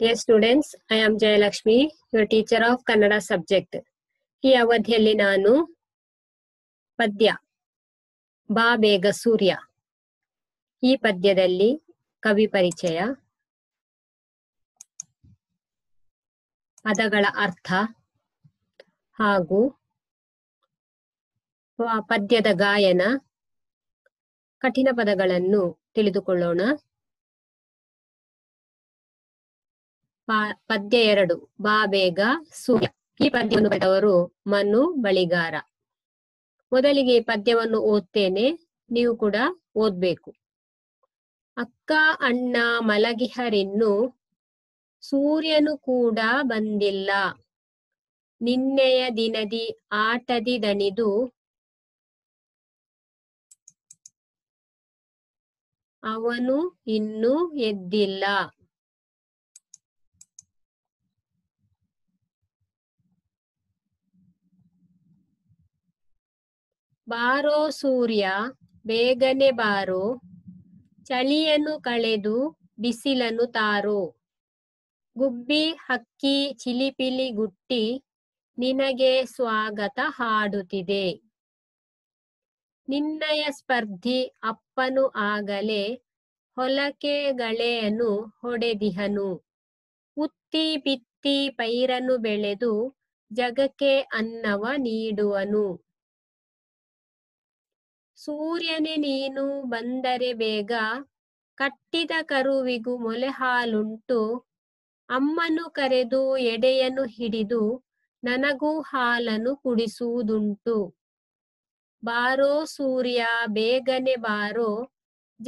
dear students I am Jayalakshmi your teacher of Kannada subject ಈ ಅವಧಿಯಲ್ಲಿ ನಾನು ಪದ್ಯ ಬಾ ಬೇಗ ಸೂರ್ಯ ಈ ಪದ್ಯದಲ್ಲಿ ಕವಿ ಪರಿಚಯ ಪದಗಳ ಅರ್ಥ ಹಾಗೂ ಪದ್ಯದ ಗಾಯನ ಕಠಿಣ ಪದಗಳನ್ನು ತಿಳಿದುಕೊಳ್ಳೋಣ ಪದ್ಯ ಎರಡು ಬಾಬೇಗ ಸೂರ್ಯ ಈ ಪದ್ಯವನ್ನು ಬರೆದವರು ಮನು ಬಳಿಗಾರ ಮೊದಲಿಗೆ ಪದ್ಯವನ್ನು ಓದ್ತೇನೆ ನೀವು ಕೂಡ ಓದ್ಬೇಕು ಅಕ್ಕ ಅಣ್ಣ ಮಲಗಿಹರಿನ್ನು ಸೂರ್ಯನು ಕೂಡ ಬಂದಿಲ್ಲ ನಿನ್ನೆಯ ದಿನದಿ ಆಟದಿ ದಣಿದು ಅವನು ಇನ್ನೂ ಎದ್ದಿಲ್ಲ ಬಾರೋ ಸೂರ್ಯ ಬೇಗನೆ ಬಾರೋ ಚಳಿಯನ್ನು ಕಳೆದು ಬಿಸಿಲನ್ನು ತಾರೋ ಗುಬ್ಬಿ ಹಕ್ಕಿ ಚಿಲಿಪಿಲಿ ಗುಟ್ಟಿ ನಿನಗೆ ಸ್ವಾಗತ ಹಾಡುತ್ತಿದೆ ನಿನ್ನಯ ಸ್ಪರ್ಧಿ ಅಪ್ಪನು ಆಗಲೇ ಹೊಲಕೆ ಗಳೆಯನ್ನು ಹೊಡೆದಿಹನು ಉತ್ತಿ ಬಿತ್ತಿ ಪೈರನ್ನು ಬೆಳೆದು ಜಗಕ್ಕೆ ಅನ್ನವ ನೀಡುವನು ಸೂರ್ಯನೇ ನೀನು ಬಂದರೆ ಬೇಗ ಕಟ್ಟಿದ ಕರುವಿಗೂ ಮೊಲೆ ಹಾಲುಂಟು ಅಮ್ಮನು ಕರೆದು ಎಡೆಯನ್ನು ಹಿಡಿದು ನನಗೂ ಹಾಲನ್ನು ಕುಡಿಸುವುದುಂಟು ಬಾರೋ ಸೂರ್ಯ ಬೇಗನೆ ಬಾರೋ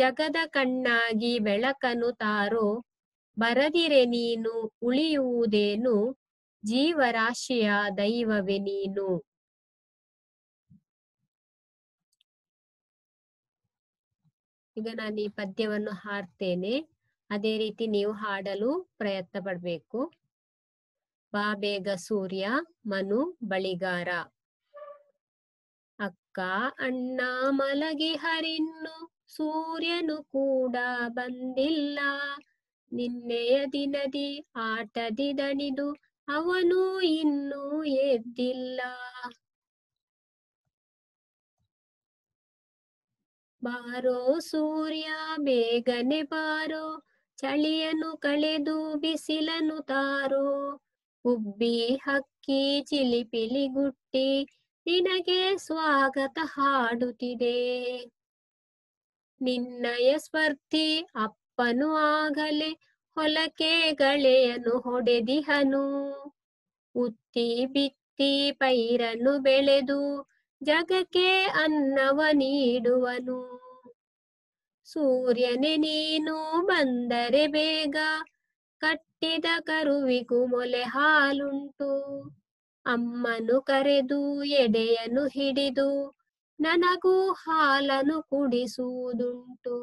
ಜಗದ ಕಣ್ಣಾಗಿ ಬೆಳಕನು ತಾರೋ ಬರದಿರೆ ನೀನು ಉಳಿಯುವುದೇನು ಜೀವರಾಶಿಯ ದೈವವೆ ನೀನು ಈಗ ನಾನು ಈ ಪದ್ಯವನ್ನು ಹಾಡ್ತೇನೆ ಅದೇ ರೀತಿ ನೀವು ಹಾಡಲು ಪ್ರಯತ್ನ ಪಡ್ಬೇಕು ಬಾ ಸೂರ್ಯ ಮನು ಬಳಿಗಾರ ಅಕ್ಕ ಅಣ್ಣ ಮಲಗಿ ಹರಿನ್ನು ಸೂರ್ಯನು ಕೂಡ ಬಂದಿಲ್ಲ ನಿನ್ನೆಯ ದಿನದಿ ಆಟದಿ ಅವನು ಇನ್ನೂ ಎದ್ದಿಲ್ಲ ಬಾರೋ ಸೂರ್ಯ ಬೇಗನೆ ಬಾರೋ ಚಳಿಯನು ಕಳೆದು ಬಿಸಿಲನು ತಾರೋ ಉಬ್ಬಿ ಹಕ್ಕಿ ಚಿಲಿಪಿಲಿ ಗುಟ್ಟಿ ನಿನಗೆ ಸ್ವಾಗತ ಹಾಡುತ್ತಿದೆ ನಿನ್ನಯ ಸ್ಪರ್ಧಿ ಅಪ್ಪನು ಆಗಲೆ ಹೊಲಕೆ ಗಳೆಯನು ಹೊಡೆದಿಹನು ಉತ್ತಿ ಬಿತ್ತಿ ಪೈರನ್ನು ಬೆಳೆದು ಜಗಕ್ಕೆ ಅನ್ನವ ನೀಡುವನು ಸೂರ್ಯನೆ ನೀನು ಬಂದರೆ ಬೇಗ ಕಟ್ಟಿದ ಕರುವಿಗೂ ಮೊಲೆ ಹಾಲುಂಟು ಅಮ್ಮನು ಕರೆದು ಎಡೆಯನ್ನು ಹಿಡಿದು ನನಗೂ ಹಾಲನು ಕುಡಿಸುವುದುಂಟು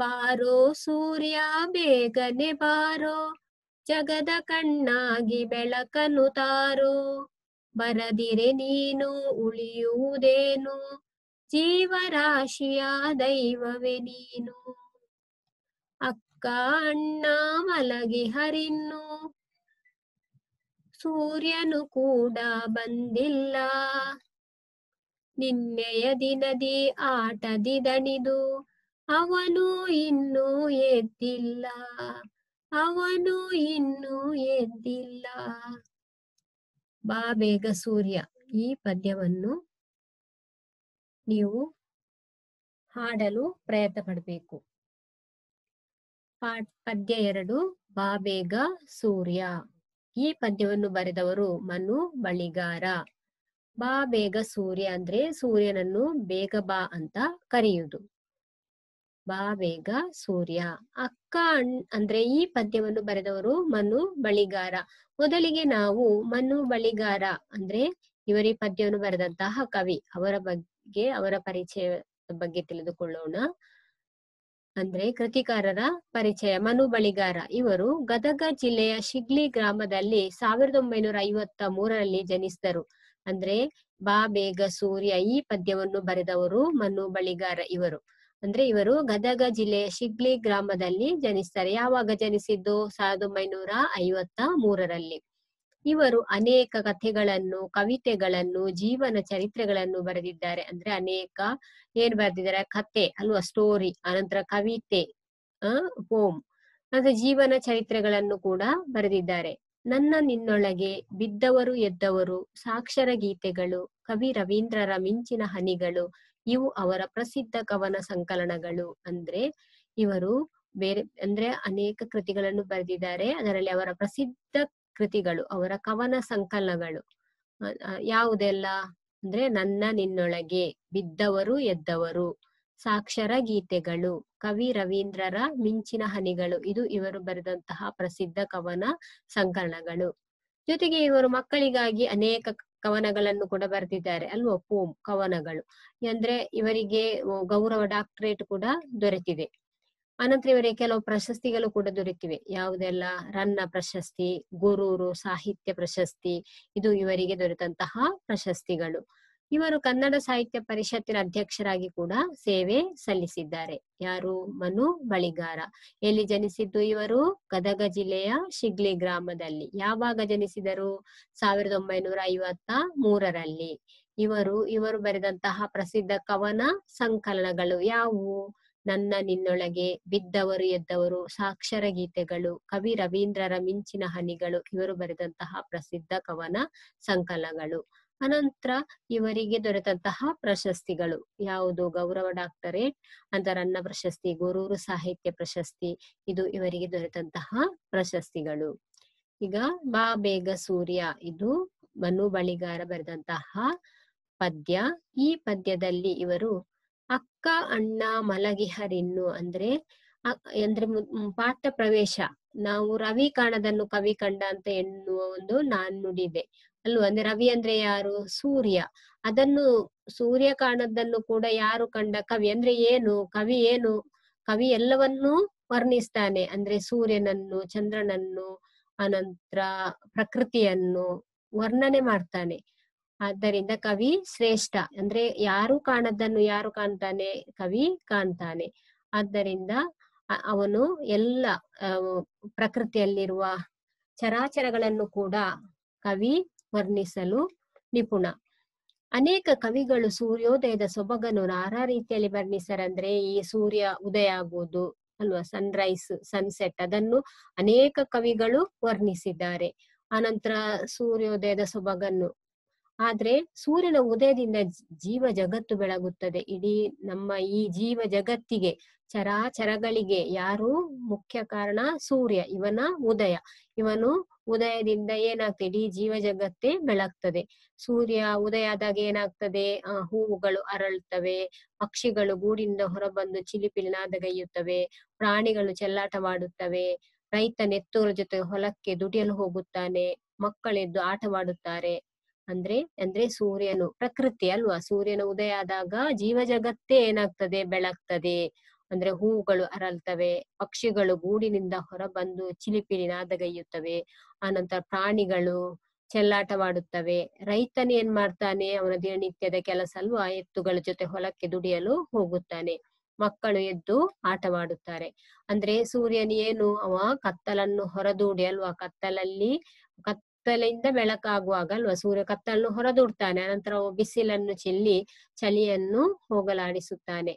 ಬಾರೋ ಸೂರ್ಯ ಬೇಗನೆ ಬಾರೋ ಜಗದ ಕಣ್ಣಾಗಿ ಬೆಳಕನ್ನು ತಾರೋ ಬರದಿರೆ ನೀನು ಉಳಿಯುವುದೇನು ಜೀವರಾಶಿಯ ದೈವವೇ ನೀನು ಅಕ್ಕ ಅಣ್ಣ ಮಲಗಿ ಹರಿನ್ನು ಸೂರ್ಯನು ಕೂಡ ಬಂದಿಲ್ಲ ನಿನ್ನೆಯ ದಿನದಿ ಆಟದಿ ಅವನು ಇನ್ನು ಎದ್ದಿಲ್ಲ ಅವನು ಇನ್ನು ಎದ್ದಿಲ್ಲ ಬಾ ಸೂರ್ಯ ಈ ಪದ್ಯವನ್ನು ನೀವು ಹಾಡಲು ಪ್ರಯತ್ನ ಪಡಬೇಕು ಪದ್ಯ ಎರಡು ಬಾಬೇಗ ಸೂರ್ಯ ಈ ಪದ್ಯವನ್ನು ಬರೆದವರು ಮನು ಬಳಿಗಾರ ಬಾ ಬೇಗ ಸೂರ್ಯ ಅಂದ್ರೆ ಸೂರ್ಯನನ್ನು ಬೇಗ ಬಾ ಅಂತ ಕರೆಯುವುದು ಬಾ ಬೇಗ ಸೂರ್ಯ ಅಕ್ಕ ಅಂದ್ರೆ ಈ ಪದ್ಯವನ್ನು ಬರೆದವರು ಮನು ಬಳಿಗಾರ ಮೊದಲಿಗೆ ನಾವು ಮನು ಬಳಿಗಾರ ಅಂದ್ರೆ ಇವರೇ ಪದ್ಯವನ್ನು ಬರೆದಂತಹ ಕವಿ ಅವರ ಬಗ್ಗೆ ಗೆ ಅವರ ಪರಿಚಯ ಬಗ್ಗೆ ತಿಳಿದುಕೊಳ್ಳೋಣ ಅಂದ್ರೆ ಕೃತಿಕಾರರ ಪರಿಚಯ ಮನು ಬಳಿಗಾರ ಇವರು ಗದಗ ಜಿಲ್ಲೆಯ ಶಿಗ್ಲಿ ಗ್ರಾಮದಲ್ಲಿ ಸಾವಿರದ ಒಂಬೈನೂರ ಐವತ್ತ ಮೂರರಲ್ಲಿ ಜನಿಸಿದರು ಅಂದ್ರೆ ಬಾ ಬೇಗ ಸೂರ್ಯ ಈ ಪದ್ಯವನ್ನು ಬರೆದವರು ಮನು ಬಳಿಗಾರ ಇವರು ಅಂದ್ರೆ ಇವರು ಗದಗ ಜಿಲ್ಲೆಯ ಶಿಗ್ಲಿ ಗ್ರಾಮದಲ್ಲಿ ಜನಿಸ್ತಾರೆ ಯಾವಾಗ ಜನಿಸಿದ್ದು ಸಾವಿರದ ಒಂಬೈನೂರ ಐವತ್ತ ಮೂರರಲ್ಲಿ ಇವರು ಅನೇಕ ಕಥೆಗಳನ್ನು ಕವಿತೆಗಳನ್ನು ಜೀವನ ಚರಿತ್ರೆಗಳನ್ನು ಬರೆದಿದ್ದಾರೆ ಅಂದ್ರೆ ಅನೇಕ ಏನ್ ಬರೆದಿದ್ದಾರೆ ಕತೆ ಅಲ್ವಾ ಸ್ಟೋರಿ ಅನಂತರ ಕವಿತೆ ಹೋಮ್ ಅಂದ್ರೆ ಜೀವನ ಚರಿತ್ರೆಗಳನ್ನು ಕೂಡ ಬರೆದಿದ್ದಾರೆ ನನ್ನ ನಿನ್ನೊಳಗೆ ಬಿದ್ದವರು ಎದ್ದವರು ಸಾಕ್ಷರ ಗೀತೆಗಳು ಕವಿ ರವೀಂದ್ರರ ಮಿಂಚಿನ ಹನಿಗಳು ಇವು ಅವರ ಪ್ರಸಿದ್ಧ ಕವನ ಸಂಕಲನಗಳು ಅಂದ್ರೆ ಇವರು ಬೇರೆ ಅಂದ್ರೆ ಅನೇಕ ಕೃತಿಗಳನ್ನು ಬರೆದಿದ್ದಾರೆ ಅದರಲ್ಲಿ ಅವರ ಪ್ರಸಿದ್ಧ ಕೃತಿಗಳು ಅವರ ಕವನ ಸಂಕಲನಗಳು ಯಾವುದೆಲ್ಲ ಅಂದ್ರೆ ನನ್ನ ನಿನ್ನೊಳಗೆ ಬಿದ್ದವರು ಎದ್ದವರು ಸಾಕ್ಷರ ಗೀತೆಗಳು ಕವಿ ರವೀಂದ್ರರ ಮಿಂಚಿನ ಹನಿಗಳು ಇದು ಇವರು ಬರೆದಂತಹ ಪ್ರಸಿದ್ಧ ಕವನ ಸಂಕಲನಗಳು ಜೊತೆಗೆ ಇವರು ಮಕ್ಕಳಿಗಾಗಿ ಅನೇಕ ಕವನಗಳನ್ನು ಕೂಡ ಬರೆದಿದ್ದಾರೆ ಅಲ್ವಾ ಪೋಮ್ ಕವನಗಳು ಅಂದ್ರೆ ಇವರಿಗೆ ಗೌರವ ಡಾಕ್ಟರೇಟ್ ಕೂಡ ದೊರೆತಿದೆ ಅನಂತರ ಇವರಿಗೆ ಕೆಲವು ಪ್ರಶಸ್ತಿಗಳು ಕೂಡ ದೊರೆತಿವೆ ಯಾವುದೆಲ್ಲ ರನ್ನ ಪ್ರಶಸ್ತಿ ಗುರೂರು ಸಾಹಿತ್ಯ ಪ್ರಶಸ್ತಿ ಇದು ಇವರಿಗೆ ದೊರೆತಂತಹ ಪ್ರಶಸ್ತಿಗಳು ಇವರು ಕನ್ನಡ ಸಾಹಿತ್ಯ ಪರಿಷತ್ತಿನ ಅಧ್ಯಕ್ಷರಾಗಿ ಕೂಡ ಸೇವೆ ಸಲ್ಲಿಸಿದ್ದಾರೆ ಯಾರು ಮನು ಬಳಿಗಾರ ಎಲ್ಲಿ ಜನಿಸಿದ್ದು ಇವರು ಗದಗ ಜಿಲ್ಲೆಯ ಶಿಗ್ಲಿ ಗ್ರಾಮದಲ್ಲಿ ಯಾವಾಗ ಜನಿಸಿದರು ಸಾವಿರದ ಒಂಬೈನೂರ ಐವತ್ತ ಮೂರರಲ್ಲಿ ಇವರು ಇವರು ಬರೆದಂತಹ ಪ್ರಸಿದ್ಧ ಕವನ ಸಂಕಲನಗಳು ಯಾವುವು ನನ್ನ ನಿನ್ನೊಳಗೆ ಬಿದ್ದವರು ಎದ್ದವರು ಸಾಕ್ಷರ ಗೀತೆಗಳು ಕವಿ ರವೀಂದ್ರರ ಮಿಂಚಿನ ಹನಿಗಳು ಇವರು ಬರೆದಂತಹ ಪ್ರಸಿದ್ಧ ಕವನ ಸಂಕಲನಗಳು ಅನಂತರ ಇವರಿಗೆ ದೊರೆತಂತಹ ಪ್ರಶಸ್ತಿಗಳು ಯಾವುದು ಗೌರವ ಡಾಕ್ಟರೇಟ್ ಅಂತ ರನ್ನ ಪ್ರಶಸ್ತಿ ಗುರೂರು ಸಾಹಿತ್ಯ ಪ್ರಶಸ್ತಿ ಇದು ಇವರಿಗೆ ದೊರೆತಂತಹ ಪ್ರಶಸ್ತಿಗಳು ಈಗ ಬಾ ಬೇಗ ಸೂರ್ಯ ಇದು ಮನು ಬಳಿಗಾರ ಬರೆದಂತಹ ಪದ್ಯ ಈ ಪದ್ಯದಲ್ಲಿ ಇವರು ಅಕ್ಕ ಅಣ್ಣ ಮಲಗಿಹರಿನ್ನು ಅಂದ್ರೆ ಅಂದ್ರೆ ಪಾಠ ಪ್ರವೇಶ ನಾವು ರವಿ ಕಾಣದನ್ನು ಕವಿ ಕಂಡ ಅಂತ ಎನ್ನುವ ಒಂದು ನಾಣ್ಣುಡಿದೆ ಅಲ್ವಾ ಅಂದ್ರೆ ರವಿ ಅಂದ್ರೆ ಯಾರು ಸೂರ್ಯ ಅದನ್ನು ಸೂರ್ಯ ಕಾಣದನ್ನು ಕೂಡ ಯಾರು ಕಂಡ ಕವಿ ಅಂದ್ರೆ ಏನು ಕವಿ ಏನು ಕವಿ ಎಲ್ಲವನ್ನೂ ವರ್ಣಿಸ್ತಾನೆ ಅಂದ್ರೆ ಸೂರ್ಯನನ್ನು ಚಂದ್ರನನ್ನು ಅನಂತರ ಪ್ರಕೃತಿಯನ್ನು ವರ್ಣನೆ ಮಾಡ್ತಾನೆ ಆದ್ದರಿಂದ ಕವಿ ಶ್ರೇಷ್ಠ ಅಂದ್ರೆ ಯಾರು ಕಾಣದನ್ನು ಯಾರು ಕಾಣ್ತಾನೆ ಕವಿ ಕಾಣ್ತಾನೆ ಆದ್ದರಿಂದ ಅವನು ಎಲ್ಲ ಪ್ರಕೃತಿಯಲ್ಲಿರುವ ಚರಾಚರಗಳನ್ನು ಕೂಡ ಕವಿ ವರ್ಣಿಸಲು ನಿಪುಣ ಅನೇಕ ಕವಿಗಳು ಸೂರ್ಯೋದಯದ ಸೊಬಗನ್ನು ನಾನಾ ರೀತಿಯಲ್ಲಿ ವರ್ಣಿಸರಂದ್ರೆ ಈ ಸೂರ್ಯ ಉದಯ ಆಗುವುದು ಅಲ್ವಾ ಸನ್ರೈಸ್ ಸನ್ಸೆಟ್ ಅದನ್ನು ಅನೇಕ ಕವಿಗಳು ವರ್ಣಿಸಿದ್ದಾರೆ ಆನಂತರ ಸೂರ್ಯೋದಯದ ಸೊಬಗನ್ನು ಆದ್ರೆ ಸೂರ್ಯನ ಉದಯದಿಂದ ಜೀವ ಜಗತ್ತು ಬೆಳಗುತ್ತದೆ ಇಡೀ ನಮ್ಮ ಈ ಜೀವ ಜಗತ್ತಿಗೆ ಚರಾಚರಗಳಿಗೆ ಯಾರು ಮುಖ್ಯ ಕಾರಣ ಸೂರ್ಯ ಇವನ ಉದಯ ಇವನು ಉದಯದಿಂದ ಏನಾಗ್ತದೆ ಇಡೀ ಜೀವ ಜಗತ್ತೇ ಬೆಳಗ್ತದೆ ಸೂರ್ಯ ಉದಯ ಆದಾಗ ಏನಾಗ್ತದೆ ಹೂವುಗಳು ಅರಳುತ್ತವೆ ಪಕ್ಷಿಗಳು ಗೂಡಿನಿಂದ ಹೊರಬಂದು ಚಿಲಿಪಿಲಿನಾದಗೈಯುತ್ತವೆ ಪ್ರಾಣಿಗಳು ಚೆಲ್ಲಾಟವಾಡುತ್ತವೆ ರೈತ ನೆತ್ತೂರ ಜೊತೆ ಹೊಲಕ್ಕೆ ದುಡಿಯಲು ಹೋಗುತ್ತಾನೆ ಮಕ್ಕಳೆದ್ದು ಆಟವಾಡುತ್ತಾರೆ ಅಂದ್ರೆ ಅಂದ್ರೆ ಸೂರ್ಯನು ಪ್ರಕೃತಿ ಅಲ್ವಾ ಸೂರ್ಯನ ಉದಯ ಆದಾಗ ಜೀವ ಜಗತ್ತೇ ಏನಾಗ್ತದೆ ಬೆಳಗ್ತದೆ ಅಂದ್ರೆ ಹೂಗಳು ಅರಳ್ತವೆ ಪಕ್ಷಿಗಳು ಗೂಡಿನಿಂದ ಹೊರಬಂದು ಚಿಲಿಪಿಲಿ ನಾದಗೈಯುತ್ತವೆ ಆನಂತರ ಪ್ರಾಣಿಗಳು ಚೆಲ್ಲಾಟವಾಡುತ್ತವೆ ಮಾಡುತ್ತವೆ ರೈತನ ಏನ್ ಮಾಡ್ತಾನೆ ಅವನ ದಿನನಿತ್ಯದ ಕೆಲಸ ಅಲ್ವಾ ಎತ್ತುಗಳ ಜೊತೆ ಹೊಲಕ್ಕೆ ದುಡಿಯಲು ಹೋಗುತ್ತಾನೆ ಮಕ್ಕಳು ಎದ್ದು ಆಟವಾಡುತ್ತಾರೆ ಅಂದ್ರೆ ಸೂರ್ಯನ ಏನು ಅವ ಕತ್ತಲನ್ನು ಹೊರದೂಡಿ ಅಲ್ವಾ ಕತ್ತಲಲ್ಲಿ ಕತ್ ಕತ್ತಲೆಯಿಂದ ಬೆಳಕಾಗುವಾಗ ಅಲ್ವಾ ಸೂರ್ಯ ಕತ್ತಲನ್ನು ಹೊರದೂಡ್ತಾನೆ ಅನಂತರ ಬಿಸಿಲನ್ನು ಚೆಲ್ಲಿ ಚಳಿಯನ್ನು ಹೋಗಲಾಡಿಸುತ್ತಾನೆ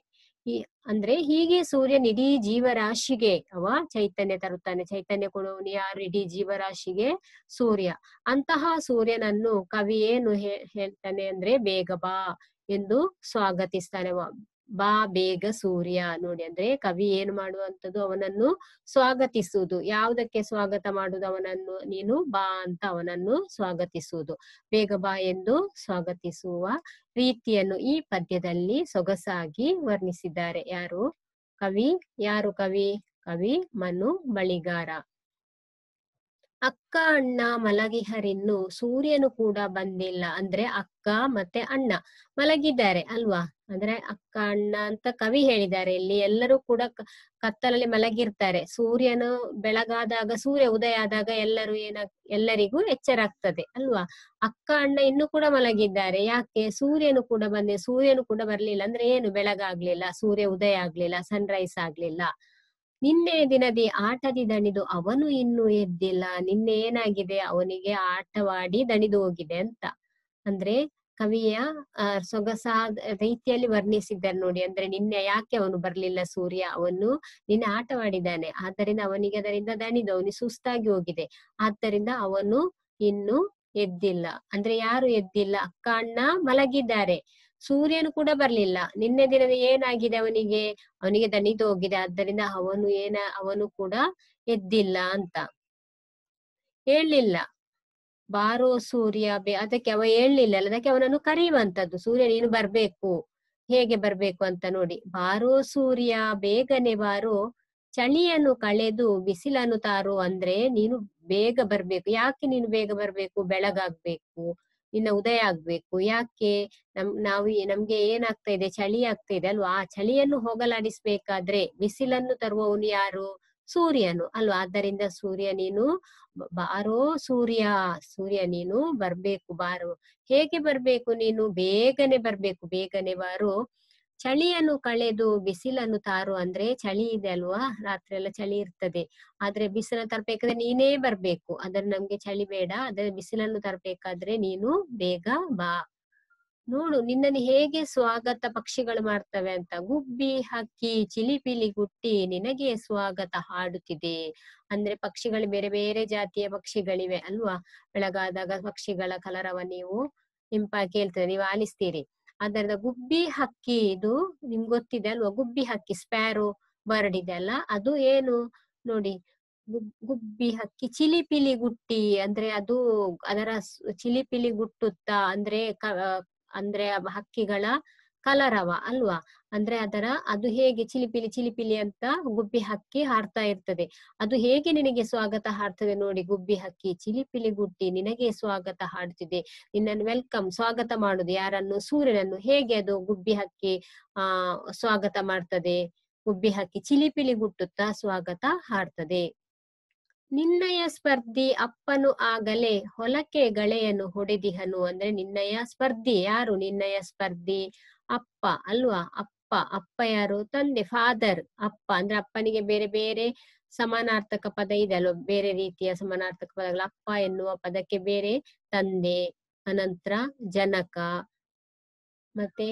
ಈ ಅಂದ್ರೆ ಹೀಗೆ ಸೂರ್ಯನ ಇಡೀ ಜೀವರಾಶಿಗೆ ಅವ ಚೈತನ್ಯ ತರುತ್ತಾನೆ ಚೈತನ್ಯ ಕೊಡುವನು ಯಾರು ಇಡೀ ಜೀವರಾಶಿಗೆ ಸೂರ್ಯ ಅಂತಹ ಸೂರ್ಯನನ್ನು ಕವಿ ಏನು ಹೇಳ್ತಾನೆ ಅಂದ್ರೆ ಬೇಗ ಬಾ ಎಂದು ಸ್ವಾಗತಿಸ್ತಾನೆ ಬಾ ಬೇಗ ಸೂರ್ಯ ನೋಡಿ ಅಂದ್ರೆ ಕವಿ ಏನ್ ಮಾಡುವಂತದ್ದು ಅವನನ್ನು ಸ್ವಾಗತಿಸುವುದು ಯಾವುದಕ್ಕೆ ಸ್ವಾಗತ ಮಾಡುವುದು ಅವನನ್ನು ನೀನು ಬಾ ಅಂತ ಅವನನ್ನು ಸ್ವಾಗತಿಸುವುದು ಬೇಗ ಬಾ ಎಂದು ಸ್ವಾಗತಿಸುವ ರೀತಿಯನ್ನು ಈ ಪದ್ಯದಲ್ಲಿ ಸೊಗಸಾಗಿ ವರ್ಣಿಸಿದ್ದಾರೆ ಯಾರು ಕವಿ ಯಾರು ಕವಿ ಕವಿ ಮನು ಬಳಿಗಾರ ಅಕ್ಕ ಅಣ್ಣ ಮಲಗಿಹರಿನ್ನು ಸೂರ್ಯನು ಕೂಡ ಬಂದಿಲ್ಲ ಅಂದ್ರೆ ಅಕ್ಕ ಮತ್ತೆ ಅಣ್ಣ ಮಲಗಿದ್ದಾರೆ ಅಲ್ವಾ ಅಂದ್ರೆ ಅಕ್ಕ ಅಣ್ಣ ಅಂತ ಕವಿ ಹೇಳಿದ್ದಾರೆ ಇಲ್ಲಿ ಎಲ್ಲರೂ ಕೂಡ ಕತ್ತಲಲ್ಲಿ ಮಲಗಿರ್ತಾರೆ ಸೂರ್ಯನು ಬೆಳಗಾದಾಗ ಸೂರ್ಯ ಉದಯ ಆದಾಗ ಎಲ್ಲರೂ ಏನ ಎಲ್ಲರಿಗೂ ಎಚ್ಚರ ಆಗ್ತದೆ ಅಲ್ವಾ ಅಕ್ಕ ಅಣ್ಣ ಇನ್ನು ಕೂಡ ಮಲಗಿದ್ದಾರೆ ಯಾಕೆ ಸೂರ್ಯನು ಕೂಡ ಬಂದೆ ಸೂರ್ಯನು ಕೂಡ ಬರ್ಲಿಲ್ಲ ಅಂದ್ರೆ ಏನು ಬೆಳಗಾಗ್ಲಿಲ್ಲ ಸೂರ್ಯ ಉದಯ ಆಗ್ಲಿಲ್ಲ ಸನ್ರೈಸ್ ಆಗ್ಲಿಲ್ಲ ನಿನ್ನೆ ದಿನದಿ ಆಟದಿ ದಣಿದು ಅವನು ಇನ್ನು ಎದ್ದಿಲ್ಲ ನಿನ್ನೆ ಏನಾಗಿದೆ ಅವನಿಗೆ ಆಟವಾಡಿ ದಣಿದು ಹೋಗಿದೆ ಅಂತ ಅಂದ್ರೆ ಕವಿಯ ಸೊಗಸಾದ ರೀತಿಯಲ್ಲಿ ವರ್ಣಿಸಿದ್ದಾರೆ ನೋಡಿ ಅಂದ್ರೆ ನಿನ್ನೆ ಯಾಕೆ ಅವನು ಬರ್ಲಿಲ್ಲ ಸೂರ್ಯ ಅವನು ನಿನ್ನೆ ಆಟವಾಡಿದ್ದಾನೆ ಆದ್ದರಿಂದ ಅವನಿಗೆ ಅದರಿಂದ ದಣಿದು ಅವನು ಸುಸ್ತಾಗಿ ಹೋಗಿದೆ ಆದ್ದರಿಂದ ಅವನು ಇನ್ನು ಎದ್ದಿಲ್ಲ ಅಂದ್ರೆ ಯಾರು ಎದ್ದಿಲ್ಲ ಅಕ್ಕ ಅಣ್ಣ ಮಲಗಿದ್ದಾರೆ ಸೂರ್ಯನು ಕೂಡ ಬರ್ಲಿಲ್ಲ ನಿನ್ನೆ ದಿನದ ಏನಾಗಿದೆ ಅವನಿಗೆ ಅವನಿಗೆ ದಣಿದು ಹೋಗಿದೆ ಆದ್ದರಿಂದ ಅವನು ಏನ ಅವನು ಕೂಡ ಎದ್ದಿಲ್ಲ ಅಂತ ಹೇಳಲಿಲ್ಲ ಬಾರೋ ಸೂರ್ಯ ಬೆ ಅದಕ್ಕೆ ಅವ ಹೇಳಲಿಲ್ಲ ಅದಕ್ಕೆ ಅವನನ್ನು ಕರೆಯುವಂತದ್ದು ಸೂರ್ಯ ನೀನು ಬರ್ಬೇಕು ಹೇಗೆ ಬರ್ಬೇಕು ಅಂತ ನೋಡಿ ಬಾರೋ ಸೂರ್ಯ ಬೇಗನೆ ಬಾರೋ ಚಳಿಯನ್ನು ಕಳೆದು ಬಿಸಿಲನ್ನು ತಾರು ಅಂದ್ರೆ ನೀನು ಬೇಗ ಬರ್ಬೇಕು ಯಾಕೆ ನೀನು ಬೇಗ ಬರ್ಬೇಕು ಬೆಳಗಾಗ್ಬೇಕು ಇನ್ನು ಉದಯ ಆಗ್ಬೇಕು ಯಾಕೆ ನಮ್ ನಾವು ನಮ್ಗೆ ಏನಾಗ್ತಾ ಇದೆ ಚಳಿ ಆಗ್ತಾ ಇದೆ ಅಲ್ವಾ ಆ ಚಳಿಯನ್ನು ಹೋಗಲಾಡಿಸ್ಬೇಕಾದ್ರೆ ಬಿಸಿಲನ್ನು ತರುವವನು ಯಾರು ಸೂರ್ಯನು ಅಲ್ವಾ ಆದ್ದರಿಂದ ಸೂರ್ಯ ನೀನು ಬಾರೋ ಸೂರ್ಯ ಸೂರ್ಯ ನೀನು ಬರ್ಬೇಕು ಬಾರೋ ಹೇಗೆ ಬರ್ಬೇಕು ನೀನು ಬೇಗನೆ ಬರ್ಬೇಕು ಬೇಗನೆ ಬಾರೋ ಚಳಿಯನ್ನು ಕಳೆದು ಬಿಸಿಲನ್ನು ತಾರು ಅಂದ್ರೆ ಚಳಿ ಇದೆ ಅಲ್ವಾ ರಾತ್ರಿ ಎಲ್ಲ ಚಳಿ ಇರ್ತದೆ ಆದ್ರೆ ಬಿಸಿಲನ್ನು ತರ್ಬೇಕಾದ್ರೆ ನೀನೇ ಬರ್ಬೇಕು ಅಂದ್ರೆ ನಮ್ಗೆ ಚಳಿ ಬೇಡ ಅದ್ರ ಬಿಸಿಲನ್ನು ತರ್ಬೇಕಾದ್ರೆ ನೀನು ಬೇಗ ಬಾ ನೋಡು ನಿನ್ನನ್ನು ಹೇಗೆ ಸ್ವಾಗತ ಪಕ್ಷಿಗಳು ಮಾಡ್ತವೆ ಅಂತ ಗುಬ್ಬಿ ಹಕ್ಕಿ ಚಿಲಿಪಿಲಿ ಗುಟ್ಟಿ ನಿನಗೆ ಸ್ವಾಗತ ಹಾಡುತ್ತಿದೆ ಅಂದ್ರೆ ಪಕ್ಷಿಗಳು ಬೇರೆ ಬೇರೆ ಜಾತಿಯ ಪಕ್ಷಿಗಳಿವೆ ಅಲ್ವಾ ಬೆಳಗಾದಾಗ ಪಕ್ಷಿಗಳ ಕಲರವ ನೀವು ಇಂಪಾಗಿ ಹೇಳ್ತದೆ ನೀವು ಆಲಿಸ್ತೀರಿ ಅದರದ ಗುಬ್ಬಿ ಹಕ್ಕಿ ಇದು ನಿಮ್ಗೆ ಗೊತ್ತಿದೆ ಅಲ್ವಾ ಗುಬ್ಬಿ ಹಕ್ಕಿ ಸ್ಪ್ಯಾರೋ ಬರ್ಡ್ ಇದೆ ಅಲ್ಲ ಅದು ಏನು ನೋಡಿ ಗುಬ್ಬಿ ಹಕ್ಕಿ ಚಿಲಿಪಿಲಿ ಗುಟ್ಟಿ ಅಂದ್ರೆ ಅದು ಅದರ ಚಿಲಿಪಿಲಿ ಗುಟ್ಟುತ್ತ ಅಂದ್ರೆ ಅಂದ್ರೆ ಹಕ್ಕಿಗಳ ಕಲರವ ಅಲ್ವಾ ಅಂದ್ರೆ ಅದರ ಅದು ಹೇಗೆ ಚಿಲಿಪಿಲಿ ಚಿಲಿಪಿಲಿ ಅಂತ ಗುಬ್ಬಿ ಹಕ್ಕಿ ಹಾರ್ತಾ ಇರ್ತದೆ ಅದು ಹೇಗೆ ನಿನಗೆ ಸ್ವಾಗತ ಹಾಡ್ತದೆ ನೋಡಿ ಗುಬ್ಬಿ ಹಕ್ಕಿ ಚಿಲಿಪಿಲಿ ಗುಟ್ಟಿ ನಿನಗೆ ಸ್ವಾಗತ ಹಾಡ್ತಿದೆ ನಿನ್ನನ್ನು ವೆಲ್ಕಮ್ ಸ್ವಾಗತ ಮಾಡುದು ಯಾರನ್ನು ಸೂರ್ಯನನ್ನು ಹೇಗೆ ಅದು ಗುಬ್ಬಿ ಹಕ್ಕಿ ಆ ಸ್ವಾಗತ ಮಾಡ್ತದೆ ಗುಬ್ಬಿ ಹಕ್ಕಿ ಚಿಲಿಪಿಲಿ ಗುಟ್ಟುತ್ತಾ ಸ್ವಾಗತ ಹಾಡ್ತದೆ ನಿನ್ನಯ ಸ್ಪರ್ಧಿ ಅಪ್ಪನು ಆಗಲೇ ಹೊಲಕ್ಕೆ ಗಳೆಯನ್ನು ಹೊಡೆದಿಹನು ಅಂದ್ರೆ ನಿನ್ನಯ ಸ್ಪರ್ಧಿ ಯಾರು ನಿನ್ನಯ ಸ್ಪರ್ಧಿ ಅಪ್ಪ ಅಲ್ವಾ ಅಪ್ಪ ಅಪ್ಪ ಯಾರು ತಂದೆ ಫಾದರ್ ಅಪ್ಪ ಅಂದ್ರೆ ಅಪ್ಪನಿಗೆ ಬೇರೆ ಬೇರೆ ಸಮಾನಾರ್ಥಕ ಪದ ಇದೆ ಅಲ್ವಾ ಬೇರೆ ರೀತಿಯ ಸಮಾನಾರ್ಥಕ ಪದಗಳು ಅಪ್ಪ ಎನ್ನುವ ಪದಕ್ಕೆ ಬೇರೆ ತಂದೆ ಅನಂತರ ಜನಕ ಮತ್ತೆ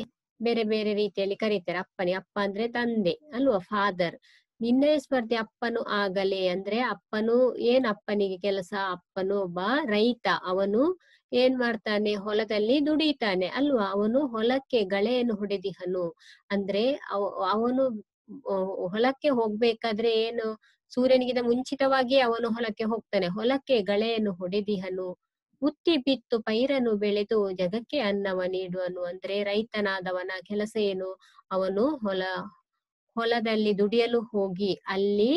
ಬೇರೆ ಬೇರೆ ರೀತಿಯಲ್ಲಿ ಕರೀತಾರೆ ಅಪ್ಪನೇ ಅಪ್ಪ ಅಂದ್ರೆ ತಂದೆ ಅಲ್ವಾ ಫಾದರ್ ನಿನ್ನೆಯ ಸ್ಪರ್ಧೆ ಅಪ್ಪನು ಆಗಲಿ ಅಂದ್ರೆ ಅಪ್ಪನು ಏನ್ ಅಪ್ಪನಿಗೆ ಕೆಲಸ ಅಪ್ಪನು ಒಬ್ಬ ರೈತ ಅವನು ಏನ್ ಮಾಡ್ತಾನೆ ಹೊಲದಲ್ಲಿ ದುಡಿತಾನೆ ಅಲ್ವಾ ಅವನು ಹೊಲಕ್ಕೆ ಗಳೆಯನ್ನು ಹೊಡೆದಿಹನು ಅಂದ್ರೆ ಅವನು ಹೊಲಕ್ಕೆ ಹೋಗ್ಬೇಕಾದ್ರೆ ಏನು ಸೂರ್ಯನಿಗಿಂತ ಮುಂಚಿತವಾಗಿ ಅವನು ಹೊಲಕ್ಕೆ ಹೋಗ್ತಾನೆ ಹೊಲಕ್ಕೆ ಗಳೆಯನ್ನು ಹೊಡೆದಿಹನು ಉತ್ತಿ ಬಿತ್ತು ಪೈರನ್ನು ಬೆಳೆದು ಜಗಕ್ಕೆ ಅನ್ನವ ನೀಡುವನು ಅಂದ್ರೆ ರೈತನಾದವನ ಕೆಲಸ ಏನು ಅವನು ಹೊಲ ಹೊಲದಲ್ಲಿ ದುಡಿಯಲು ಹೋಗಿ ಅಲ್ಲಿ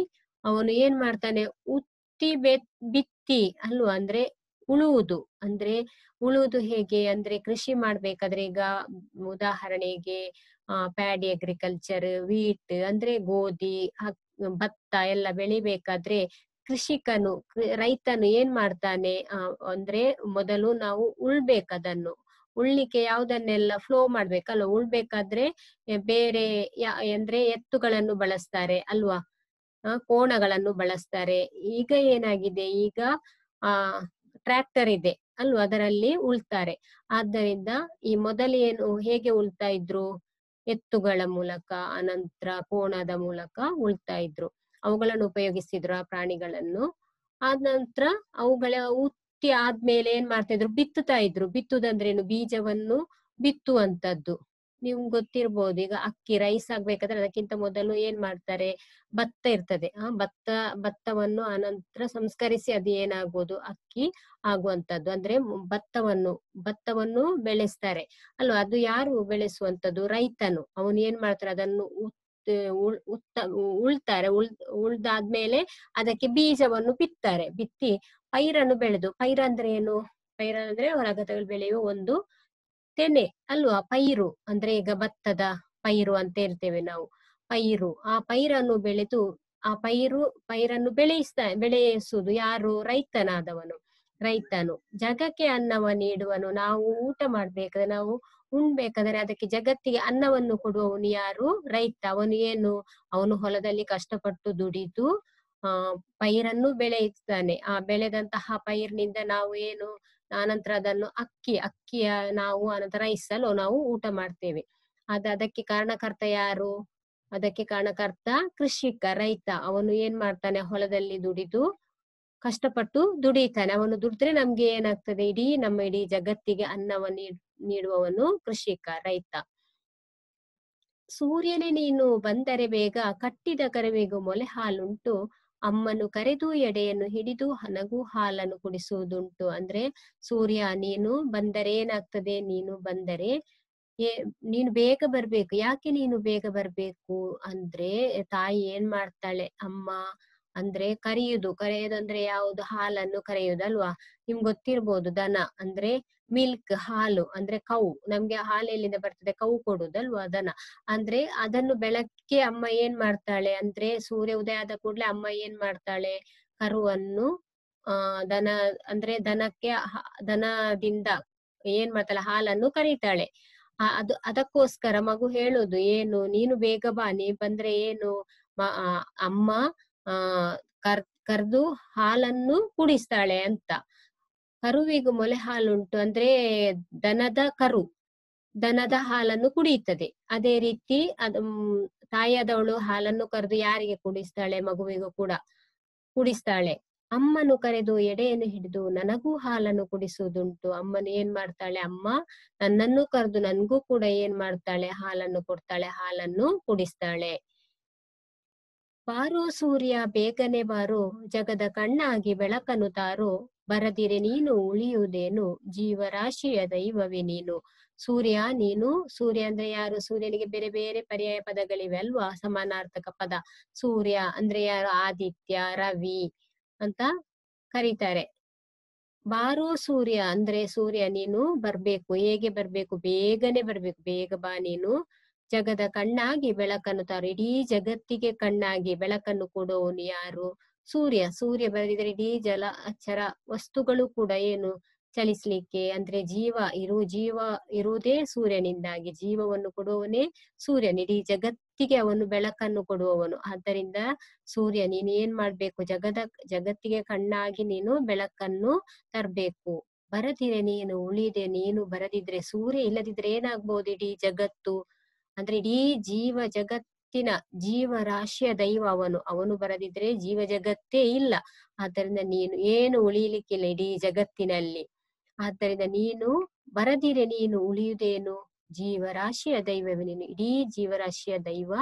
ಅವನು ಏನ್ ಮಾಡ್ತಾನೆ ಉತ್ತಿ ಬೆ ಬಿತ್ತಿ ಅಲ್ವಾ ಅಂದ್ರೆ ಉಳುವುದು ಅಂದ್ರೆ ಉಳುವುದು ಹೇಗೆ ಅಂದ್ರೆ ಕೃಷಿ ಮಾಡ್ಬೇಕಾದ್ರೆ ಈಗ ಉದಾಹರಣೆಗೆ ಆ ಪ್ಯಾಡಿ ಅಗ್ರಿಕಲ್ಚರ್ ವೀಟ್ ಅಂದ್ರೆ ಗೋಧಿ ಭತ್ತ ಎಲ್ಲ ಬೆಳಿಬೇಕಾದ್ರೆ ಕೃಷಿಕನು ರೈತನು ಏನ್ ಮಾಡ್ತಾನೆ ಅಂದ್ರೆ ಮೊದಲು ನಾವು ಉಳ್ಬೇಕದನ್ನು ಉಳ್ಳಿಕೆ ಯಾವ್ದನ್ನೆಲ್ಲ ಫ್ಲೋ ಮಾಡ್ಬೇಕಲ್ವ ಉಳ್ಬೇಕಾದ್ರೆ ಬೇರೆ ಯಾ ಅಂದ್ರೆ ಎತ್ತುಗಳನ್ನು ಬಳಸ್ತಾರೆ ಅಲ್ವಾ ಕೋಣಗಳನ್ನು ಬಳಸ್ತಾರೆ ಈಗ ಏನಾಗಿದೆ ಈಗ ಆ ಟ್ರ್ಯಾಕ್ಟರ್ ಇದೆ ಅಲ್ವಾ ಅದರಲ್ಲಿ ಉಳ್ತಾರೆ ಆದ್ದರಿಂದ ಈ ಮೊದಲು ಏನು ಹೇಗೆ ಉಳ್ತಾ ಇದ್ರು ಎತ್ತುಗಳ ಮೂಲಕ ಅನಂತರ ಕೋಣದ ಮೂಲಕ ಉಳ್ತಾ ಇದ್ರು ಅವುಗಳನ್ನು ಉಪಯೋಗಿಸಿದ್ರು ಆ ಪ್ರಾಣಿಗಳನ್ನು ಆದ ನಂತರ ಅವುಗಳ ಗಟ್ಟಿ ಆದ್ಮೇಲೆ ಏನ್ ಮಾಡ್ತಾ ಇದ್ರು ಬಿತ್ತುತ್ತಾ ಇದ್ರು ಬಿತ್ತುದಂದ್ರೇನು ಬೀಜವನ್ನು ಬಿತ್ತುವಂತದ್ದು ನಿಮ್ಗೆ ಗೊತ್ತಿರ್ಬೋದು ಈಗ ಅಕ್ಕಿ ರೈಸ್ ಆಗ್ಬೇಕಾದ್ರೆ ಅದಕ್ಕಿಂತ ಮೊದಲು ಏನ್ ಮಾಡ್ತಾರೆ ಭತ್ತ ಇರ್ತದೆ ಆ ಭತ್ತ ಭತ್ತವನ್ನು ಅನಂತರ ಸಂಸ್ಕರಿಸಿ ಅದು ಏನಾಗೋದು ಅಕ್ಕಿ ಆಗುವಂತದ್ದು ಅಂದ್ರೆ ಭತ್ತವನ್ನು ಭತ್ತವನ್ನು ಬೆಳೆಸ್ತಾರೆ ಅಲ್ವಾ ಅದು ಯಾರು ಬೆಳೆಸುವಂತದ್ದು ರೈತನು ಅವನು ಏನ್ ಮಾಡ್ತಾರೆ ಅದನ್ನು ಉತ್ತ ಉಳ್ತಾರೆ ಉಳ್ ಉಳ್ದಾದ್ಮೇಲೆ ಅದಕ್ಕೆ ಬೀಜವನ್ನು ಬಿತ್ತಾರೆ ಬಿತ್ತಿ ಪೈರನ್ನು ಬೆಳೆದು ಪೈರ ಅಂದ್ರೆ ಏನು ಪೈರ ಅಂದ್ರೆ ಹೊರಗತಗಳು ಬೆಳೆಯುವ ಒಂದು ತೆನೆ ಅಲ್ವಾ ಪೈರು ಅಂದ್ರೆ ಈಗ ಭತ್ತದ ಪೈರು ಅಂತ ಇರ್ತೇವೆ ನಾವು ಪೈರು ಆ ಪೈರನ್ನು ಬೆಳೆದು ಆ ಪೈರು ಪೈರನ್ನು ಬೆಳೆಯಿಸ್ತಾ ಬೆಳೆಯಿಸುವುದು ಯಾರು ರೈತನಾದವನು ರೈತನು ಜಗಕ್ಕೆ ಅನ್ನವ ನೀಡುವನು ನಾವು ಊಟ ಮಾಡ್ಬೇಕಾದ್ರೆ ನಾವು ಉಣ್ಬೇಕಾದ್ರೆ ಅದಕ್ಕೆ ಜಗತ್ತಿಗೆ ಅನ್ನವನ್ನು ಕೊಡುವವನು ಯಾರು ರೈತ ಅವನು ಏನು ಅವನು ಹೊಲದಲ್ಲಿ ಕಷ್ಟಪಟ್ಟು ದುಡಿದು ಆ ಪೈರನ್ನು ಬೆಳೆಯುತ್ತಾನೆ ಆ ಬೆಳೆದಂತಹ ಪೈರಿನಿಂದ ನಾವು ಏನು ಆನಂತರ ಅದನ್ನು ಅಕ್ಕಿ ಅಕ್ಕಿಯ ನಾವು ಆನಂತರ ಇಸಲು ನಾವು ಊಟ ಮಾಡ್ತೇವೆ ಅದ ಅದಕ್ಕೆ ಕಾರಣಕರ್ತ ಯಾರು ಅದಕ್ಕೆ ಕಾರಣಕರ್ತ ಕೃಷಿಕ ರೈತ ಅವನು ಏನ್ ಮಾಡ್ತಾನೆ ಹೊಲದಲ್ಲಿ ದುಡಿದು ಕಷ್ಟಪಟ್ಟು ದುಡಿತಾನೆ ಅವನು ದುಡಿದ್ರೆ ನಮ್ಗೆ ಏನಾಗ್ತದೆ ಇಡೀ ನಮ್ಮ ಇಡೀ ಜಗತ್ತಿಗೆ ಅನ್ನವನ್ನು ನೀಡುವವನು ಕೃಷಿಕ ರೈತ ಸೂರ್ಯನೇ ನೀನು ಬಂದರೆ ಬೇಗ ಕಟ್ಟಿದ ಕರವಿಗೂ ಮೊಲೆ ಹಾಲುಂಟು ಅಮ್ಮನು ಕರೆದು ಎಡೆಯನ್ನು ಹಿಡಿದು ಹನಗೂ ಹಾಲನ್ನು ಕುಡಿಸುವುದುಂಟು ಅಂದ್ರೆ ಸೂರ್ಯ ನೀನು ಬಂದರೆ ಏನಾಗ್ತದೆ ನೀನು ಬಂದರೆ ನೀನು ಬೇಗ ಬರ್ಬೇಕು ಯಾಕೆ ನೀನು ಬೇಗ ಬರ್ಬೇಕು ಅಂದ್ರೆ ತಾಯಿ ಏನ್ ಮಾಡ್ತಾಳೆ ಅಮ್ಮ ಅಂದ್ರೆ ಕರೆಯುದು ಕರೆಯುದು ಅಂದ್ರೆ ಯಾವುದು ಹಾಲನ್ನು ಕರೆಯುದು ಅಲ್ವಾ ನಿಮ್ಗೆ ಗೊತ್ತಿರ್ಬೋದು ದನ ಅಂದ್ರೆ ಮಿಲ್ಕ್ ಹಾಲು ಅಂದ್ರೆ ಕೌ ನಮ್ಗೆ ಹಾಲು ಎಲ್ಲಿಂದ ಬರ್ತದೆ ಕೌ ಕೊಡುದಲ್ವಾ ಅದನ್ನ ಅಂದ್ರೆ ಅದನ್ನು ಬೆಳಗ್ಗೆ ಅಮ್ಮ ಏನ್ ಮಾಡ್ತಾಳೆ ಅಂದ್ರೆ ಸೂರ್ಯ ಉದಯ ಆದ ಕೂಡ್ಲೆ ಅಮ್ಮ ಏನ್ ಮಾಡ್ತಾಳೆ ಕರುವನ್ನು ಆ ದನ ಅಂದ್ರೆ ದನಕ್ಕೆ ದನದಿಂದ ಏನ್ ಮಾಡ್ತಾಳೆ ಹಾಲನ್ನು ಕರೀತಾಳೆ ಅದು ಅದಕ್ಕೋಸ್ಕರ ಮಗು ಹೇಳುದು ಏನು ನೀನು ಬೇಗ ಬಾ ನೀ ಬಂದ್ರೆ ಏನು ಅಮ್ಮ ಆ ಕರ್ ಕರೆದು ಹಾಲನ್ನು ಕುಡಿಸ್ತಾಳೆ ಅಂತ ಕರುವಿಗೂ ಮೊಲೆ ಹಾಲುಂಟು ಅಂದ್ರೆ ದನದ ಕರು ದನದ ಹಾಲನ್ನು ಕುಡಿಯುತ್ತದೆ ಅದೇ ರೀತಿ ಅದ್ ತಾಯಿಯಾದವಳು ಹಾಲನ್ನು ಕರೆದು ಯಾರಿಗೆ ಕುಡಿಸ್ತಾಳೆ ಮಗುವಿಗೂ ಕೂಡ ಕುಡಿಸ್ತಾಳೆ ಅಮ್ಮನು ಕರೆದು ಎಡೆಯನ್ನು ಹಿಡಿದು ನನಗೂ ಹಾಲನ್ನು ಕುಡಿಸುವುದುಂಟು ಅಮ್ಮನು ಏನ್ ಮಾಡ್ತಾಳೆ ಅಮ್ಮ ನನ್ನನ್ನು ಕರೆದು ನನ್ಗೂ ಕೂಡ ಏನ್ ಮಾಡ್ತಾಳೆ ಹಾಲನ್ನು ಕೊಡ್ತಾಳೆ ಹಾಲನ್ನು ಕುಡಿಸ್ತಾಳೆ ಬಾರೋ ಸೂರ್ಯ ಬೇಗನೆ ಬಾರೋ ಜಗದ ಕಣ್ಣಾಗಿ ಬೆಳಕನ್ನು ತಾರೋ ಬರದಿರೆ ನೀನು ಉಳಿಯುವುದೇನು ಜೀವರಾಶಿಯ ದೈವವೇ ನೀನು ಸೂರ್ಯ ನೀನು ಸೂರ್ಯ ಅಂದ್ರೆ ಯಾರು ಸೂರ್ಯನಿಗೆ ಬೇರೆ ಬೇರೆ ಪರ್ಯಾಯ ಪದಗಳಿವೆ ಅಲ್ವಾ ಸಮಾನಾರ್ಥಕ ಪದ ಸೂರ್ಯ ಅಂದ್ರೆ ಯಾರು ಆದಿತ್ಯ ರವಿ ಅಂತ ಕರೀತಾರೆ ಬಾರೋ ಸೂರ್ಯ ಅಂದ್ರೆ ಸೂರ್ಯ ನೀನು ಬರ್ಬೇಕು ಹೇಗೆ ಬರ್ಬೇಕು ಬೇಗನೆ ಬರ್ಬೇಕು ಬೇಗ ಬಾ ನೀನು ಜಗದ ಕಣ್ಣಾಗಿ ಬೆಳಕನ್ನು ತಾರು ಇಡೀ ಜಗತ್ತಿಗೆ ಕಣ್ಣಾಗಿ ಬೆಳಕನ್ನು ಕೊಡೋನು ಯಾರು ಸೂರ್ಯ ಸೂರ್ಯ ಬರೆದಿದ್ರೆ ಇಡೀ ಜಲ ಅಚ್ಚರ ವಸ್ತುಗಳು ಕೂಡ ಏನು ಚಲಿಸ್ಲಿಕ್ಕೆ ಅಂದ್ರೆ ಜೀವ ಇರು ಜೀವ ಇರುವುದೇ ಸೂರ್ಯನಿಂದಾಗಿ ಜೀವವನ್ನು ಕೊಡುವವನೇ ಸೂರ್ಯನ ಇಡೀ ಜಗತ್ತಿಗೆ ಅವನು ಬೆಳಕನ್ನು ಕೊಡುವವನು ಆದ್ದರಿಂದ ಸೂರ್ಯ ನೀನು ಏನ್ ಮಾಡ್ಬೇಕು ಜಗದ ಜಗತ್ತಿಗೆ ಕಣ್ಣಾಗಿ ನೀನು ಬೆಳಕನ್ನು ತರ್ಬೇಕು ಬರದಿರೆ ನೀನು ಉಳಿದೆ ನೀನು ಬರದಿದ್ರೆ ಸೂರ್ಯ ಇಲ್ಲದಿದ್ರೆ ಏನಾಗ್ಬೋದು ಇಡೀ ಜಗತ್ತು ಅಂದ್ರೆ ಇಡೀ ಜೀವ ಜಗತ್ ಜಗತ್ತಿನ ಜೀವರಾಶಿಯ ದೈವ ಅವನು ಅವನು ಬರದಿದ್ರೆ ಜೀವ ಜಗತ್ತೇ ಇಲ್ಲ ಆದ್ದರಿಂದ ನೀನು ಏನು ಉಳಿಯಲಿಕ್ಕಿಲ್ಲ ಇಡೀ ಜಗತ್ತಿನಲ್ಲಿ ಆದ್ದರಿಂದ ನೀನು ಬರದಿರೆ ನೀನು ಉಳಿಯುವುದೇನು ಜೀವರಾಶಿಯ ದೈವವೇ ನೀನು ಇಡೀ ಜೀವರಾಶಿಯ ದೈವ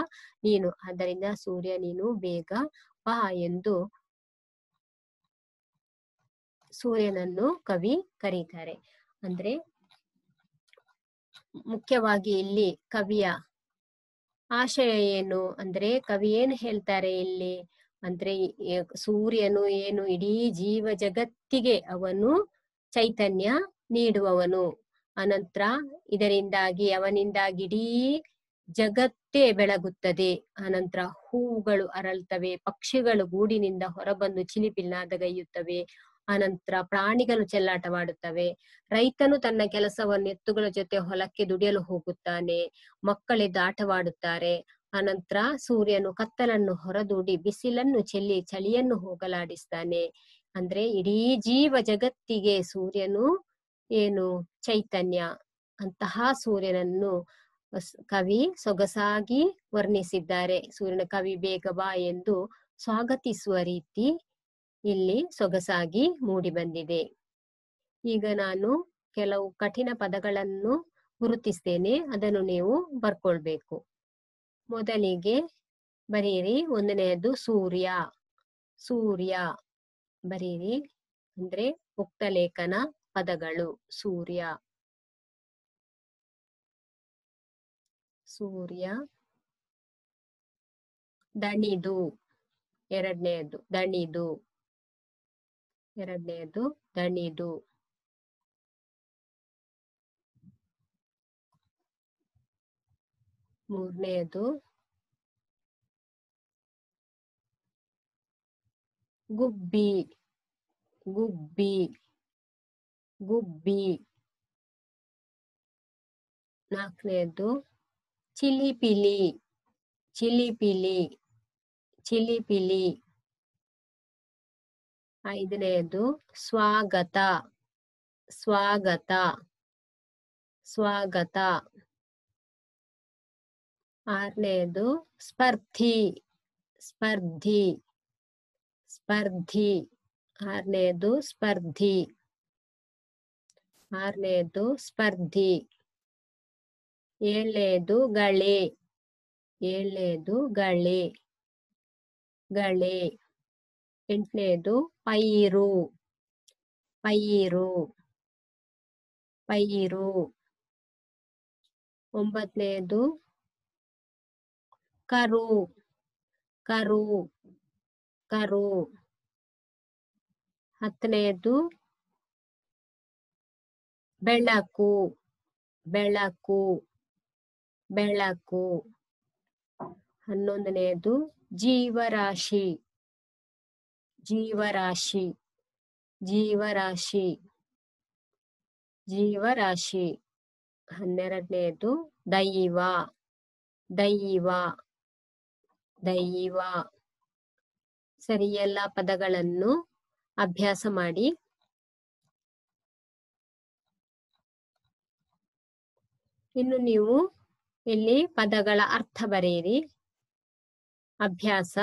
ನೀನು ಆದ್ದರಿಂದ ಸೂರ್ಯ ನೀನು ಬೇಗ ಬಾ ಎಂದು ಸೂರ್ಯನನ್ನು ಕವಿ ಕರೀತಾರೆ ಅಂದ್ರೆ ಮುಖ್ಯವಾಗಿ ಇಲ್ಲಿ ಕವಿಯ ಆಶಯ ಏನು ಅಂದ್ರೆ ಕವಿ ಏನ್ ಹೇಳ್ತಾರೆ ಇಲ್ಲಿ ಅಂದ್ರೆ ಸೂರ್ಯನು ಏನು ಇಡೀ ಜೀವ ಜಗತ್ತಿಗೆ ಅವನು ಚೈತನ್ಯ ನೀಡುವವನು ಅನಂತರ ಇದರಿಂದಾಗಿ ಅವನಿಂದಾಗಿ ಇಡೀ ಜಗತ್ತೇ ಬೆಳಗುತ್ತದೆ ಅನಂತರ ಹೂವುಗಳು ಅರಳ್ತವೆ ಪಕ್ಷಿಗಳು ಗೂಡಿನಿಂದ ಹೊರಬಂದು ಚಿಲಿಪಿಲ್ನಾದಗೈಯುತ್ತವೆ ಆನಂತರ ಪ್ರಾಣಿಗಳು ಚೆಲ್ಲಾಟವಾಡುತ್ತವೆ ರೈತನು ತನ್ನ ಕೆಲಸವನ್ನು ಎತ್ತುಗಳ ಜೊತೆ ಹೊಲಕ್ಕೆ ದುಡಿಯಲು ಹೋಗುತ್ತಾನೆ ಮಕ್ಕಳೆದ್ದು ಆಟವಾಡುತ್ತಾರೆ ಅನಂತರ ಸೂರ್ಯನು ಕತ್ತಲನ್ನು ಹೊರದೂಡಿ ಬಿಸಿಲನ್ನು ಚೆಲ್ಲಿ ಚಳಿಯನ್ನು ಹೋಗಲಾಡಿಸ್ತಾನೆ ಅಂದ್ರೆ ಇಡೀ ಜೀವ ಜಗತ್ತಿಗೆ ಸೂರ್ಯನು ಏನು ಚೈತನ್ಯ ಅಂತಹ ಸೂರ್ಯನನ್ನು ಕವಿ ಸೊಗಸಾಗಿ ವರ್ಣಿಸಿದ್ದಾರೆ ಸೂರ್ಯನ ಕವಿ ಬೇಗ ಬಾ ಎಂದು ಸ್ವಾಗತಿಸುವ ರೀತಿ ಇಲ್ಲಿ ಸೊಗಸಾಗಿ ಮೂಡಿಬಂದಿದೆ ಈಗ ನಾನು ಕೆಲವು ಕಠಿಣ ಪದಗಳನ್ನು ಗುರುತಿಸ್ತೇನೆ ಅದನ್ನು ನೀವು ಬರ್ಕೊಳ್ಬೇಕು ಮೊದಲಿಗೆ ಬರೀರಿ ಒಂದನೆಯದು ಸೂರ್ಯ ಸೂರ್ಯ ಬರೀರಿ ಅಂದ್ರೆ ಉಕ್ತಲೇಖನ ಪದಗಳು ಸೂರ್ಯ ಸೂರ್ಯ ದಣಿದು ಎರಡನೆಯದು ದಣಿದು ಎರಡನೇದು ದಣಿದು ಮೂರನೆಯದು ಗುಬ್ಬಿ ಗುಬ್ಬಿ ಗುಬ್ಬಿ ನಾಲ್ಕನೇದು ಚಿಲಿಪಿಲಿ ಚಿಲಿಪಿಲಿ ಚಿಲಿಪಿಲಿ ಐದನೆಯದು ಸ್ವಾಗತ ಸ್ವಾಗತ ಸ್ವಾಗತ ಆರನೆಯದು ಸ್ಪರ್ಧಿ ಸ್ಪರ್ಧಿ ಸ್ಪರ್ಧಿ ಆರನೆಯದು ಸ್ಪರ್ಧಿ ಆರನೆಯದು ಸ್ಪರ್ಧಿ ಏಳನೇದು ಗಳೆ ಏಳನೇದು ಗಳೆ ಗಳೆ ఎంట్లేదు పైరు పైరు పైరు ಒಂಬತ್ತನೇದು ಕರು ಕರು ಕರು ಹತ್ತನೇದು ಬೆಳಕು ಬೆಳಕು ಬೆಳಕು ಹನ್ನೊಂದನೇದು ಜೀವರಾಶಿ ಜೀವರಾಶಿ ಜೀವರಾಶಿ ಜೀವರಾಶಿ ಹನ್ನೆರಡನೆಯದು ದೈವ ದೈವ ದೈವ ಸರಿ ಎಲ್ಲ ಪದಗಳನ್ನು ಅಭ್ಯಾಸ ಮಾಡಿ ಇನ್ನು ನೀವು ಇಲ್ಲಿ ಪದಗಳ ಅರ್ಥ ಬರೆಯಿರಿ ಅಭ್ಯಾಸ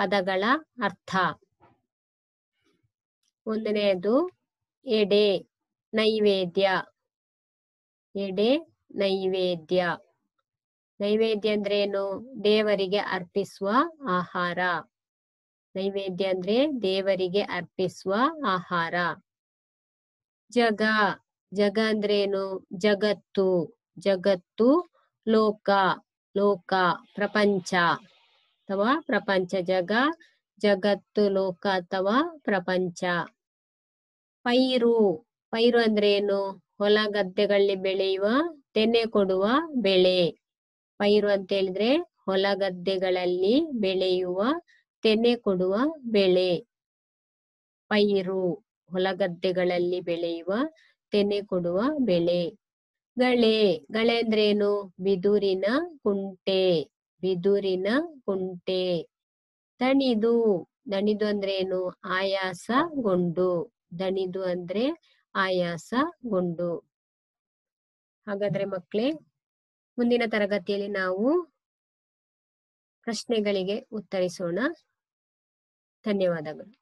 ಪದಗಳ ಅರ್ಥ ಒಂದನೆಯದು ಎಡೆ ನೈವೇದ್ಯ ಎಡೆ ನೈವೇದ್ಯ ನೈವೇದ್ಯ ಅಂದ್ರೆ ಏನು ದೇವರಿಗೆ ಅರ್ಪಿಸುವ ಆಹಾರ ನೈವೇದ್ಯ ಅಂದ್ರೆ ದೇವರಿಗೆ ಅರ್ಪಿಸುವ ಆಹಾರ ಜಗ ಜಗ ಅಂದ್ರೆ ಏನು ಜಗತ್ತು ಜಗತ್ತು ಲೋಕ ಲೋಕ ಪ್ರಪಂಚ ಅಥವಾ ಪ್ರಪಂಚ ಜಗ ಜಗತ್ತು ಲೋಕ ಅಥವಾ ಪ್ರಪಂಚ ಪೈರು ಪೈರು ಅಂದ್ರೆ ಏನು ಹೊಲ ಗದ್ದೆಗಳಲ್ಲಿ ಬೆಳೆಯುವ ತೆನೆ ಕೊಡುವ ಬೆಳೆ ಪೈರು ಅಂತ ಹೇಳಿದ್ರೆ ಹೊಲ ಗದ್ದೆಗಳಲ್ಲಿ ಬೆಳೆಯುವ ತೆನೆ ಕೊಡುವ ಬೆಳೆ ಪೈರು ಹೊಲ ಗದ್ದೆಗಳಲ್ಲಿ ಬೆಳೆಯುವ ತೆನೆ ಕೊಡುವ ಬೆಳೆ ಗಳೆ ಗಳೆ ಅಂದ್ರೆ ಏನು ಬಿದುರಿನ ಕುಂಟೆ ಬಿದುರಿನ ಕುಂಟೆ ದಣಿದು ದಣಿದು ಅಂದ್ರೆ ಏನು ಆಯಾಸಗೊಂಡು ದಣಿದು ಅಂದ್ರೆ ಆಯಾಸ ಆಯಾಸಗೊಂಡು ಹಾಗಾದ್ರೆ ಮಕ್ಕಳೇ ಮುಂದಿನ ತರಗತಿಯಲ್ಲಿ ನಾವು ಪ್ರಶ್ನೆಗಳಿಗೆ ಉತ್ತರಿಸೋಣ ಧನ್ಯವಾದಗಳು